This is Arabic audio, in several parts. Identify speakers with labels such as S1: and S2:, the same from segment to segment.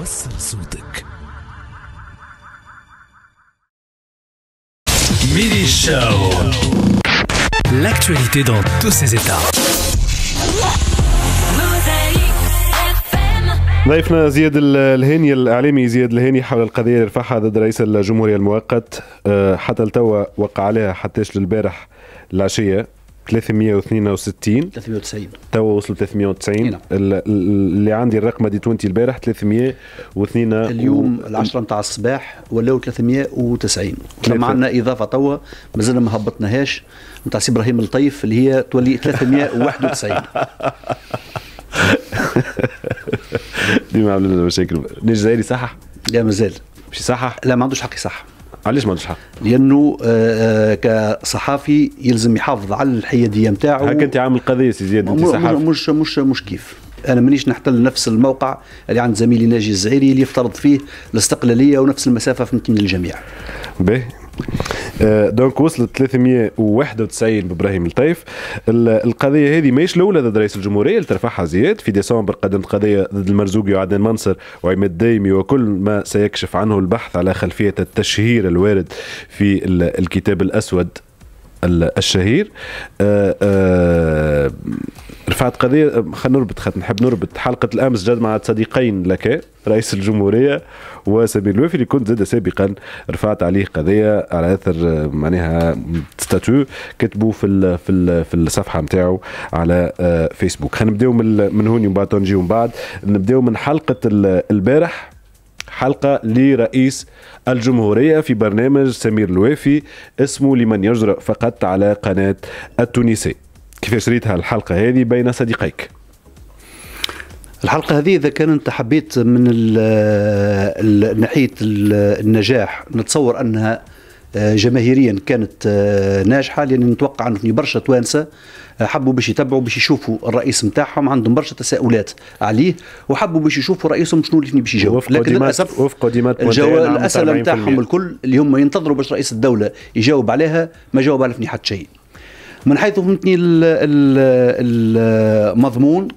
S1: وسع صوتك ميدي Show L'actualité dans tous ses états ضيفنا زياد الهاني الاعلامي زياد الهاني حول القضيه اللي رفعها ضد رئيس الجمهوريه المؤقت آه، حتى لتوا وقع عليها حتىش للبارح العشيه 362 390 تو وصلوا نعم. 390 اللي عندي الرقم دي 20 البارح 302 اليوم و... العشرة نتاع الصباح ولاو 390 ثم عندنا
S2: اضافه توا مازلنا ما هبطناهاش نتاع سي ابراهيم الطيف اللي هي تولي 391
S1: ديما عملنا مشاكل الجزائري صحح؟ لا مازال مش صحح؟ لا ما عندوش حق يصحح علاش ما عندوش حق؟
S2: لانه آه،, آه كصحافي يلزم يحافظ على الحياديه نتاعو هكا انت عامل قضيه سي زياد انت صحافي مش مش مش كيف انا مانيش نحتل نفس الموقع اللي عند زميلي ناجي الزعيري اللي يفترض فيه
S1: الاستقلاليه ونفس المسافه فهمت من الجميع. باهي آه، دونك وصلت 391 بابراهيم الطيف القضيه هذه ماهيش الاولى ضد رئيس الجمهوريه اللي ترفعها زياد في ديسمبر قدمت قضيه ضد المرزوقي وعدنان منصر وعماد الدايمي وكل ما سيكشف عنه البحث على خلفيه التشهير الوارد في الكتاب الاسود الشهير آآ آه، آآ آه، رفعت قضيه خلينا نربط خاطر نحب نربط حلقه الامس جد مع صديقين لك رئيس الجمهوريه وسمير الوفي اللي كنت زاد سابقا رفعت عليه قضيه على اثر معناها ستاتو كتبوا في ال في ال في الصفحه نتاعو على آه، فيسبوك خلينا من من هوني ومن بعد نجيو من بعد نبداو من حلقه البارح حلقة لرئيس الجمهورية في برنامج سمير الوافي اسمه لمن يجرأ فقط على قناة التونسي كيفاش ريتها الحلقه هذه بين صديقيك
S2: الحلقه هذه اذا كان انت حبيت من ال ناحيه النجاح نتصور انها آه، جماهيريا كانت آه، ناجحه لان نتوقع انه في برشا توانسه آه، حبوا باش يتبعوا باش يشوفوا الرئيس نتاعهم عندهم برشا تساؤلات عليه وحبوا باش يشوفوا رئيسهم شنو اللي باش يجاوب لكن للاسف
S1: وفق ديمات الاسئله نتاعهم
S2: الكل اللي هم ينتظروا باش رئيس الدوله يجاوب عليها ما جاوب على فني حتى شيء من حيث فهمتني المضمون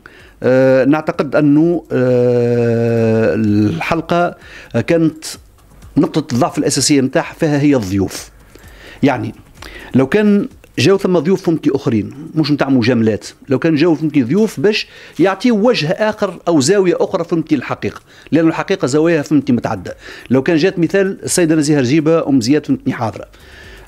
S2: آه، نعتقد انه آه، الحلقه كانت نقطه الضعف الاساسيه نتاعها فيها هي الضيوف يعني لو كان جاو ثم ضيوف فهمتي اخرين مش نتاع مجاملات لو كان جاو فهمتي ضيوف باش يعطيه وجه اخر او زاويه اخرى فهمتي الحقيقه لان الحقيقه زواياها فهمتي متعدده لو كان جات مثال السيده نزيهه رجيبه ام زياد فهمتني حاضره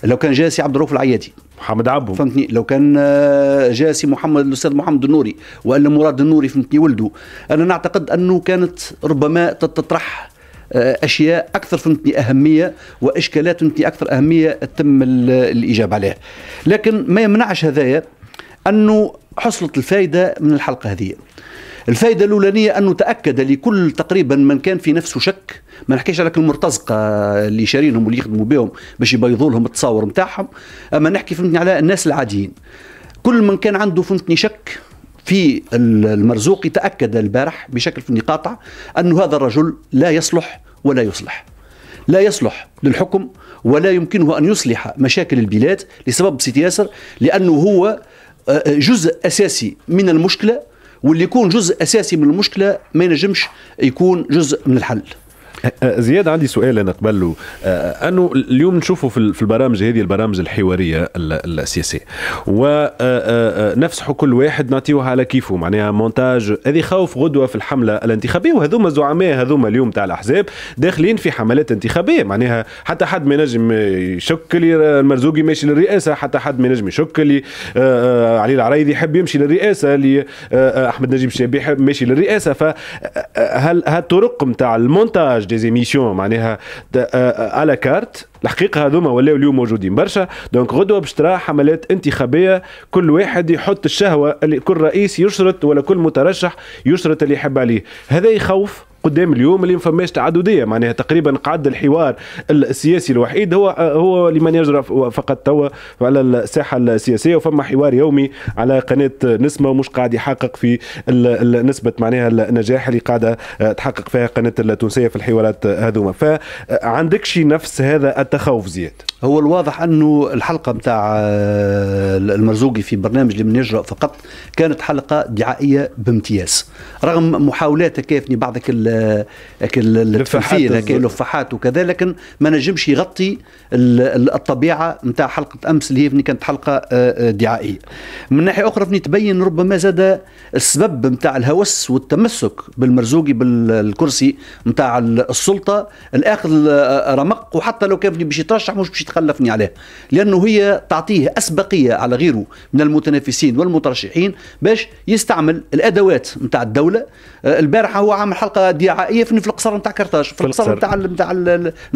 S2: لو كان جاسي عبد الرؤوف العيادي محمد عبو فهمتني لو كان آه، جاسي محمد الاستاذ محمد النوري والا مراد النوري فهمتني ولده انا نعتقد انه كانت ربما تطرح آه، اشياء اكثر فهمتني اهميه واشكالات فهمتني اكثر اهميه تم الاجابه عليها لكن ما يمنعش هذايا انه حصلت الفائده من الحلقه هذه الفائدة الأولانية أنه تأكد لكل تقريبا من كان في نفسه شك ما نحكيش على المرتزقة اللي شارينهم واللي يخدموا بهم باش يبيضوا لهم التصاور نتاعهم أما نحكي فهمتني على الناس العاديين كل من كان عنده فهمتني شك في المرزوق تأكد البارح بشكل فهمتني قاطع أنه هذا الرجل لا يصلح ولا يصلح لا يصلح للحكم ولا يمكنه أن يصلح مشاكل البلاد لسبب بسيط ياسر لأنه هو آه، آه، جزء أساسي من المشكلة
S1: واللي يكون جزء اساسي من المشكله ما ينجمش يكون جزء من الحل أه، أه، زياد عندي سؤال انا قبل أه، انه اليوم نشوفه في البرامج هذه البرامج الحواريه السياسيه ونفسحوا كل واحد نعطيوها على كيفه معناها مونتاج هذه خوف غدوه في الحمله الانتخابيه وهذوما زعماء هذوما اليوم تاع الاحزاب داخلين في حملات انتخابيه معناها حتى حد ما ينجم يشك اللي المرزوقي ماشي للرئاسه حتى حد ما ينجم يشك اللي علي العريضي يحب يمشي للرئاسه اللي احمد نجيب الشابي ماشي للرئاسه فهل هالطرق نتاع المونتاج ديزيميسيون معناها على كارت الحقيقه هذوما ولاو اليوم موجودين برشا دونك غدوه باش ترى حملات انتخابيه كل واحد يحط الشهوه اللي كل رئيس يشرط ولا كل مترشح يشرط اللي يحب عليه هذا يخوف قدام اليوم اللي فماش تعدديه معناها تقريبا قعد الحوار السياسي الوحيد هو هو لمن يجرى فقط توا على الساحه السياسيه وفما حوار يومي على قناه نسمه ومش قاعد يحقق في نسبه معناها النجاح اللي قاعده تحقق فيها قناه التونسيه في الحوارات هذوما فعندكش نفس هذا التخوف زياد هو الواضح انه الحلقه
S2: نتاع آه، المرزوقي في برنامج من يجرأ فقط كانت حلقه دعائيه بامتياز رغم محاولات كيفني بعض آه، التمثيل اللفحات وكذا لكن ما نجمش يغطي الطبيعه نتاع حلقه امس اللي هي كانت حلقه آه، دعائيه من ناحيه اخرى فني تبين ربما زاد السبب نتاع الهوس والتمسك بالمرزوقي بالكرسي نتاع السلطه الاخذ رمق وحتى لو كان باش يترشح مش باش خلفني عليه لأنه هي تعطيه أسبقية على غيره من المتنافسين والمترشحين باش يستعمل الأدوات نتاع الدولة آه، البارحة هو عامل حلقة دعائية في القصر نتاع كرطاج في القصر نتاع نتاع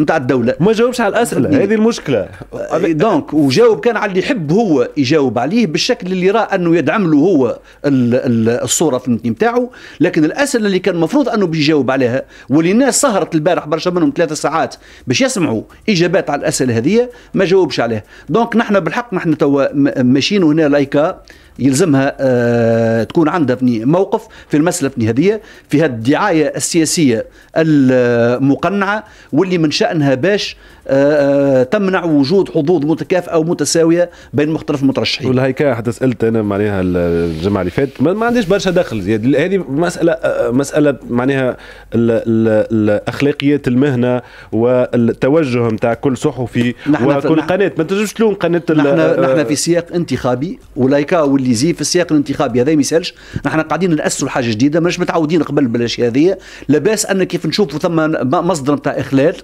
S2: نتاع الدولة ما جاوبش على الأسئلة هذه المشكلة آه، دونك وجاوب كان على اللي يحب هو يجاوب عليه بالشكل اللي رأى أنه يدعم له هو الصورة فهمتني نتاعو لكن الأسئلة اللي كان المفروض أنه بيجاوب عليها واللي الناس سهرت البارح برشا منهم ثلاثة ساعات باش يسمعوا إجابات على الأسئلة هذه ما جاوبش عليه دونك نحن بالحق نحن توا ماشيين هنا لايكا يلزمها آه تكون عندها موقف في المسألة هذه في هذه الدعاية السياسية المقنعة واللي من شأنها باش آه, آه، تمنع وجود حظوظ متكافئة أو متساوية
S1: بين مختلف المترشحين ولا هيك حتى سألت أنا معناها الجمعة اللي فاتت ما, ما عنديش برشا دخل زياد هذه مسألة آه، مسألة معناها الأخلاقيات المهنة والتوجه نتاع كل صحفي وكل قناة ما تنجمش تلوم قناة نحن, آه، نحن في
S2: سياق انتخابي ولايكا واللي الانجليزي في السياق الانتخابي هذا ما يسالش نحن قاعدين ناسسوا حاجه جديده ماناش متعودين قبل بالاشياء هذه لاباس ان كيف نشوفوا ثم مصدر نتاع اخلال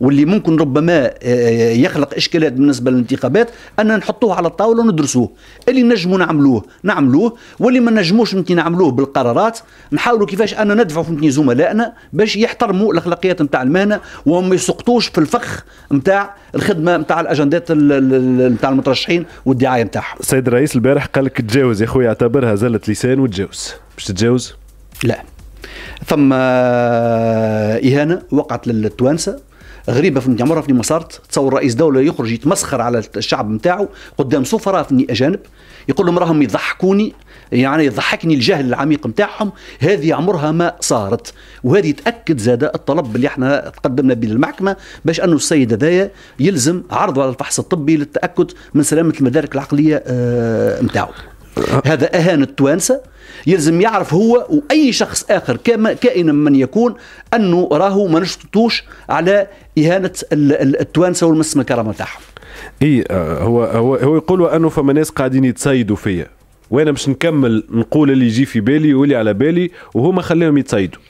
S2: واللي ممكن ربما آه، آه، يخلق اشكالات بالنسبه للانتخابات ان نحطوه على الطاوله وندرسوه اللي نجموا نعملوه نعملوه واللي ما نجموش انت نعملوه بالقرارات نحاولوا كيفاش انا ندفعوا فهمتني زملائنا باش يحترموا الاخلاقيات نتاع المهنه
S1: وما يسقطوش في الفخ نتاع
S2: الخدمه نتاع الاجندات
S1: نتاع المترشحين والدعايه نتاعهم السيد الرئيس البارح قال لك تجاوز يا خويا اعتبرها زله لسان وتجاوز باش تتجاوز لا ثم آه، اهانه وقعت
S2: للتوانسه غريبه في عمرها فني ما صارت تصور رئيس دوله يخرج يتمسخر على الشعب نتاعو قدام سفراء في اجانب يقول لهم راهم يضحكوني يعني يضحكني الجهل العميق نتاعهم هذه عمرها ما صارت وهذه تاكد زاد الطلب اللي احنا تقدمنا به للمحكمه باش انه السيد هذايا يلزم عرضه على الفحص الطبي للتاكد من سلامه المدارك العقليه نتاعو آه، هذا أهان التوانسة يلزم يعرف هو وأي شخص آخر كائنا من يكون أنه راهو ما نشططوش
S1: على إهانة التوانسة والمس من الكرامة تاعهم اي آه، هو هو هو يقولوا انه فما ناس قاعدين يتصيدوا فيا وانا باش نكمل نقول اللي يجي في بالي واللي على بالي وهما خليهم يتصيدوا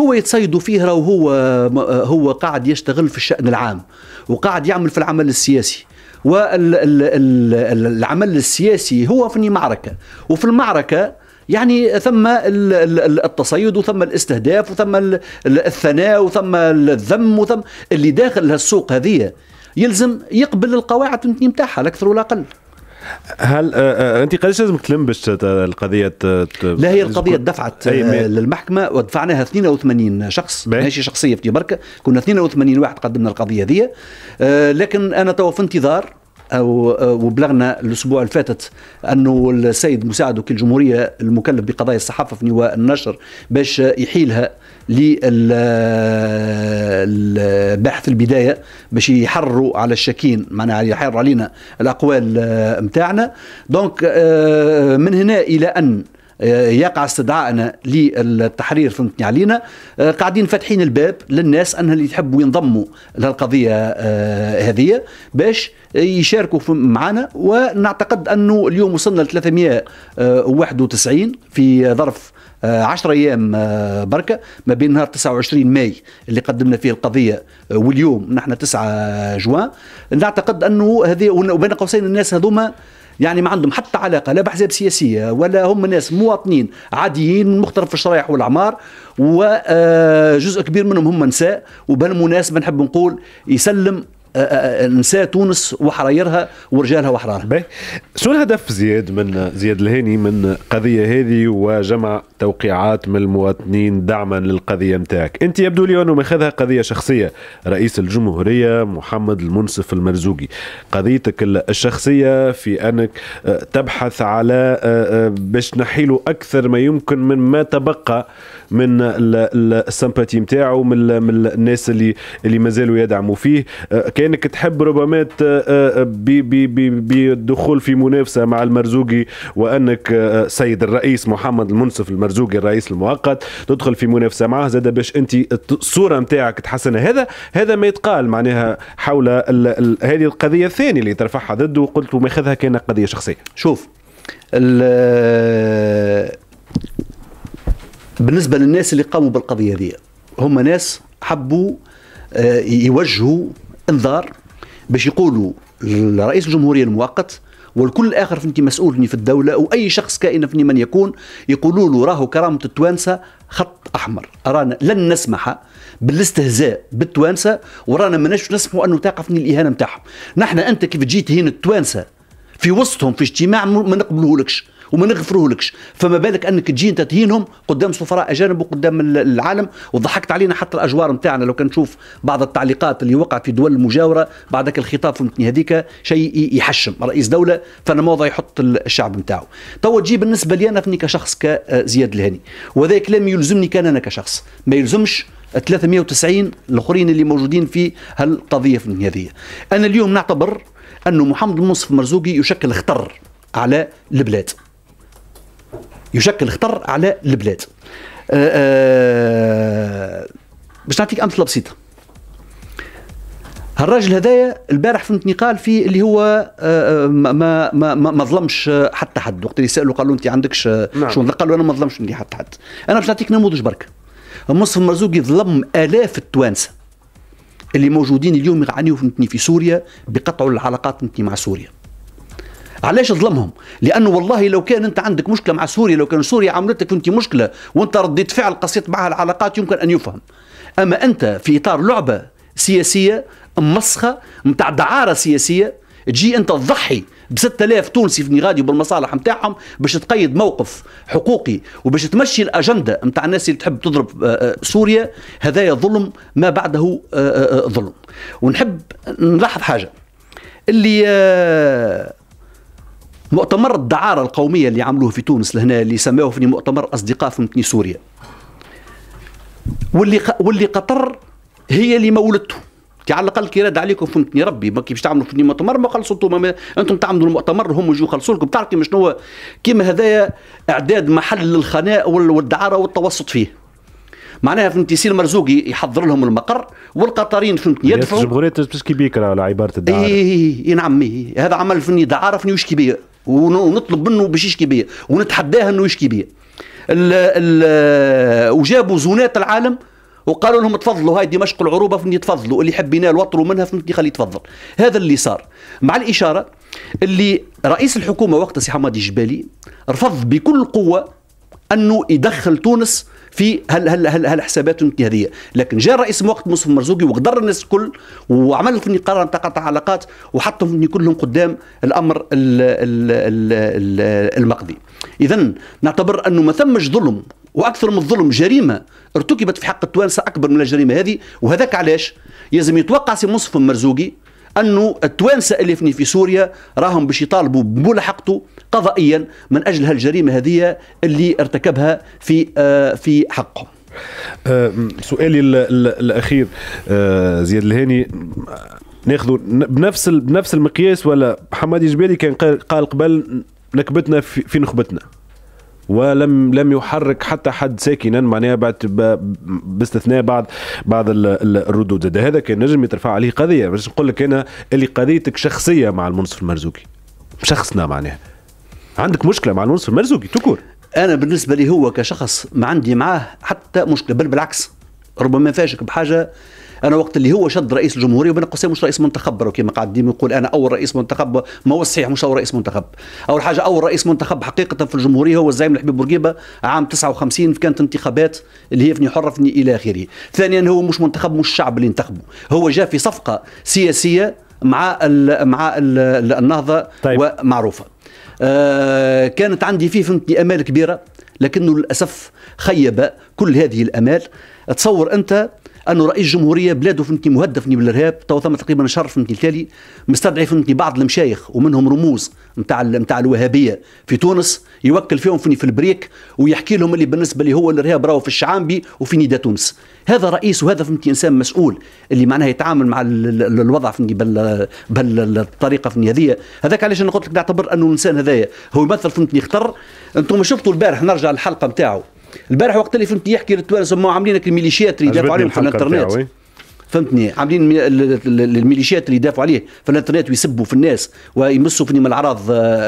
S2: هو يتصيدوا فيه راهو هو هو قاعد يشتغل في الشأن العام وقاعد يعمل في العمل السياسي والعمل السياسي هو في معركة وفي المعركة يعني ثم التصيد وثم الاستهداف وثم الثناء وثم الذم وثم اللي داخل هالسوق هذه يلزم يقبل القواعد نتاعها لا اكثر ولا اقل
S1: هل آه، آه، انت قديش لازم تلم باش القضيه آه، لا هي القضيه دفعت للمحكمه
S2: ودفعناها 82 شخص ماشي شخصيه في بركه كنا 82 واحد قدمنا القضيه هذه لكن انا توا في انتظار وبلغنا الاسبوع اللي فاتت انه السيد مساعد وكيل الجمهوريه المكلف بقضايا الصحافه في النشر باش يحيلها للبحث البدايه باش يحرروا على الشاكين معناها يحرروا علينا الاقوال نتاعنا آه، دونك آه، من هنا الى ان آه، يقع استدعائنا للتحرير فهمتني علينا قاعدين فاتحين الباب للناس انها اللي يحبوا ينضموا للقضيه هذه باش يشاركوا معنا ونعتقد انه اليوم وصلنا ل 391 في ظرف 10 آه، ايام آه، بركه ما بين نهار 29 ماي اللي قدمنا فيه القضيه آه، واليوم نحن 9 جوان نعتقد انه هذه وبين قوسين الناس هذوما يعني ما عندهم حتى علاقه لا باحزاب سياسيه ولا هم ناس مواطنين عاديين من مختلف الشرائح والاعمار وجزء كبير منهم هم نساء وبالمناسبه
S1: نحب نقول يسلم نساء تونس وحرايرها ورجالها وحرارها شو الهدف زياد من زياد الهاني من القضيه هذه وجمع توقيعات من المواطنين دعما للقضيه نتاعك انت يبدو لي انه ماخذها قضيه شخصيه رئيس الجمهوريه محمد المنصف المرزوقي قضيتك الشخصيه في انك تبحث على باش نحيلوا اكثر ما يمكن من ما تبقى من السمباتي نتاعو من الناس اللي اللي مازالوا يدعموا فيه كان كانك تحب ربما آه، آه، بالدخول في منافسه مع المرزوقي وانك آه، سيد الرئيس محمد المنصف المرزوقي الرئيس المؤقت تدخل في منافسه معه زاد باش انت الصوره نتاعك تحسنها هذا هذا ما يتقال معناها حول هذه القضيه الثانيه اللي ترفعها ضده وقلت ما خذها كان قضيه شخصيه شوف
S2: بالنسبه للناس اللي قاموا بالقضيه هذه هم ناس حبوا يوجهوا انذار باش يقولوا لرئيس الجمهوريه المؤقت والكل الاخر فهمتي مسؤول في الدوله واي شخص كائن فني من يكون يقولوا له راهو كرامه التوانسه خط احمر رانا لن نسمح بالاستهزاء بالتوانسه ورانا ما نسمحوا انه تقفني الاهانه نتاعهم نحن انت كيف جيت هنا التوانسه في وسطهم في اجتماع ما لكش وما نغفرهولكش فما بالك انك تجي انت تهينهم قدام سفراء اجانب وقدام العالم وضحكت علينا حتى الاجوار نتاعنا لو كان نشوف بعض التعليقات اللي وقعت في دول المجاوره بعدك الخطاب فهمتني هذيك شيء يحشم رئيس دوله فانا موضع يحط الشعب نتاعو تو تجي بالنسبه لي انا فني كشخص كزياد آه، الهاني وهذا كلام يلزمني كان انا كشخص ما يلزمش 390 الاخرين اللي موجودين في هالقضيه فهمتني هذه انا اليوم نعتبر انه محمد المنصف مرزوقي يشكل خطر على البلاد يشكل خطر على البلاد آه، آه، باش نعطيك امثله بسيطه الراجل هذايا البارح فهمتني قال في اللي هو آه، ما ما ما, ما ظلمش حتى حد وقت اللي سالوا قالوا انت عندكش نعم. شو قال انا ما ظلمش عندي حتى حد انا باش نعطيك نموذج برك مصطفى مرزوقي ظلم الاف التوانسه اللي موجودين اليوم يعانيوا فهمتني في سوريا بقطعوا العلاقات مع سوريا علاش ظلمهم؟ لانه والله لو كان انت عندك مشكله مع سوريا لو كان سوريا عملتك انت مشكله وانت رديت فعل قصيت معها العلاقات يمكن ان يفهم اما انت في اطار لعبه سياسيه مسخه نتاع دعاره سياسيه تجي انت تضحي ب 6000 تونسي في نيغادي وبالمصالح نتاعهم باش تقيد موقف حقوقي وباش تمشي الاجنده نتاع الناس اللي تحب تضرب آه، آه، سوريا هذايا ظلم ما بعده آه، ظلم ونحب نلاحظ حاجه اللي مؤتمر الدعاره القوميه اللي عملوه في تونس لهنا اللي سماوه في مؤتمر اصدقاء فهمتني سوريا واللي واللي قطر هي اللي مولدته كي يعني على الاقل كي رد عليكم فهمتني ربي ما كيفاش تعملوا في مؤتمر ما خلصوا انتم انتم تعملوا المؤتمر هم يجوا يخلصوا لكم تعرف كيما شنو كيما هذايا اعداد محل للخناء والدعاره والتوسط فيه معناها فهمتني سي المرزوقي يحضر لهم المقر والقطريين
S1: فهمتني يدفعوا جمهورية تشكي بيك على عباره الدعاره اي اي
S2: اي إيه، نعم إيه، إيه. هذا عمل فني دعاره فني وش كبير ونطلب منه باش يشكي بيا ونتحداه انه يشكي بيا وجابوا زونات العالم وقالوا لهم تفضلوا هاي دمشق العروبه فين تفضلوا اللي يحب ينال وطروا منها فين خليه يتفضل هذا اللي صار مع الاشاره اللي رئيس الحكومه وقت سي حمادي الجبالي رفض بكل قوه انه يدخل تونس في هل هل هل, هل حسابات اجتهاديه لكن جاء الرئيس وقت مصطفى مرزوقي وقدر الناس الكل وعمل في قرار نتاع قطع علاقات وحطهم كلهم قدام الامر الـ الـ الـ المقضي اذا نعتبر انه ما ثمش ظلم واكثر من الظلم جريمه ارتكبت في حق التوانسه اكبر من الجريمه هذه وهذاك علاش يلزم يتوقع سي مصطفى مرزوقي انه التوانسه اللي في سوريا راهم باش يطالبوا بملاحقته قضائيا من اجل هالجريمه هذه اللي ارتكبها في
S1: آه، في حقهم آه، سؤالي الاخير آه، زياد الهاني ناخذ بنفس بنفس المقياس ولا حمادي جبالي كان قال قبل نكبتنا في نخبتنا ولم لم يحرك حتى حد ساكنا معناها بعد باستثناء بعض بعض الردود هذا كان نجم يترفع عليه قضيه باش نقول لك انا اللي قضيتك شخصيه مع المنصف المرزوقي شخصنا معناها عندك مشكله مع المنصف المرزوقي تكور انا بالنسبه لي هو كشخص
S2: ما عندي معاه حتى مشكله بل بالعكس ربما فاشك بحاجه انا وقت اللي هو شد رئيس الجمهوريه وبين قوسين مش رئيس منتخب كما قاعد ديما يقول انا اول رئيس منتخب ما هو صحيح مش اول رئيس منتخب اول حاجه اول رئيس منتخب حقيقه في الجمهوريه هو الزعيم الحبيب بورقيبه عام 59 كانت انتخابات اللي هي فني حره فني الى اخره ثانيا هو مش منتخب مش الشعب اللي انتخبه هو جاء في صفقه سياسيه مع الـ مع الـ النهضه طيب. ومعروفه آه كانت عندي فيه فهمتني امال كبيره لكنه للاسف خيب كل هذه الامال تصور انت انه رئيس جمهوريه بلاده فهمتني مهدد فهمتني بالارهاب تو ثم تقريبا شهر فهمتني التالي مستدعي فهمتني بعض المشايخ ومنهم رموز نتاع نتاع الوهابيه في تونس يوكل فيهم فني في البريك ويحكي لهم اللي بالنسبه لي هو الارهاب راهو في الشعامبي وفي نيدا تونس هذا رئيس وهذا فهمتني انسان مسؤول اللي معناها يتعامل مع الوضع فهمتني بالطريقه فهمتني هذه هذاك علاش انا قلت لك نعتبر انه الانسان هذايا هو يمثل فهمتني خطر انتم شفتوا البارح نرجع للحلقه نتاعو البارح وقت اللي فهمت يحكي للتوانسه ما عاملين الميليشيات اللي يدافعوا عليهم في الانترنت فهمتني عاملين الميليشيات اللي يدافعوا عليه في الانترنت ويسبوا في الناس ويمسوا فيني من الاعراض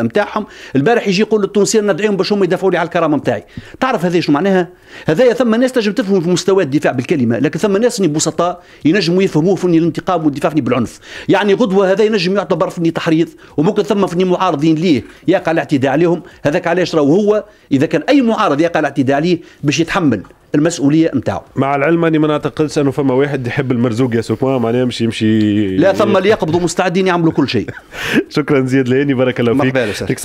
S2: نتاعهم آه، البارح يجي يقول للتونسيين ندعيهم باش هم يدافعوا لي على الكرامه نتاعي تعرف هذا شنو معناها هذايا ثم ناس تنجم تفهم في مستوى الدفاع بالكلمه لكن ثم ناس بسطاء ينجموا يفهموه في الانتقام والدفاع فني بالعنف يعني غدوه هذا ينجم يعتبر فني تحريض وممكن ثم فني معارضين ليه يقع الاعتداء عليهم هذاك علاش راهو هو اذا كان اي معارض يقع الاعتداء عليه باش يتحمل المسؤوليه نتاعو
S1: مع العلم اني ما نعتقدش انه فما واحد يحب المرزوق يا سوبان معناها يمشي يمشي لا ثم اللي يقبضوا مستعدين يعملوا كل شيء شكرا زياد لاني بارك الله
S2: فيك